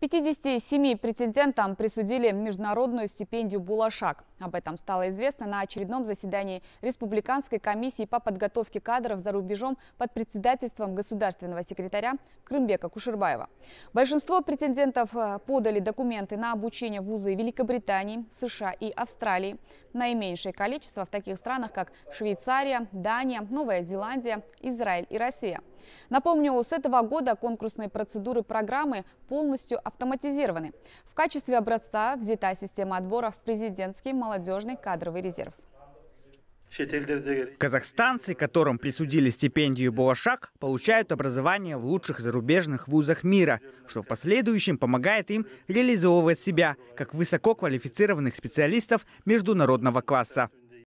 57 претендентам присудили международную стипендию «Булашак». Об этом стало известно на очередном заседании Республиканской комиссии по подготовке кадров за рубежом под председательством государственного секретаря Крымбека Кушербаева. Большинство претендентов э, подали документы на обучение в вузы Великобритании, США и Австралии. Наименьшее количество в таких странах, как Швейцария, Дания, Новая Зеландия, Израиль и Россия – Напомню, с этого года конкурсные процедуры программы полностью автоматизированы. В качестве образца взята система отбора в президентский молодежный кадровый резерв. Казахстанцы, которым присудили стипендию Булашак, получают образование в лучших зарубежных вузах мира, что в последующем помогает им реализовывать себя как высококвалифицированных специалистов международного класса.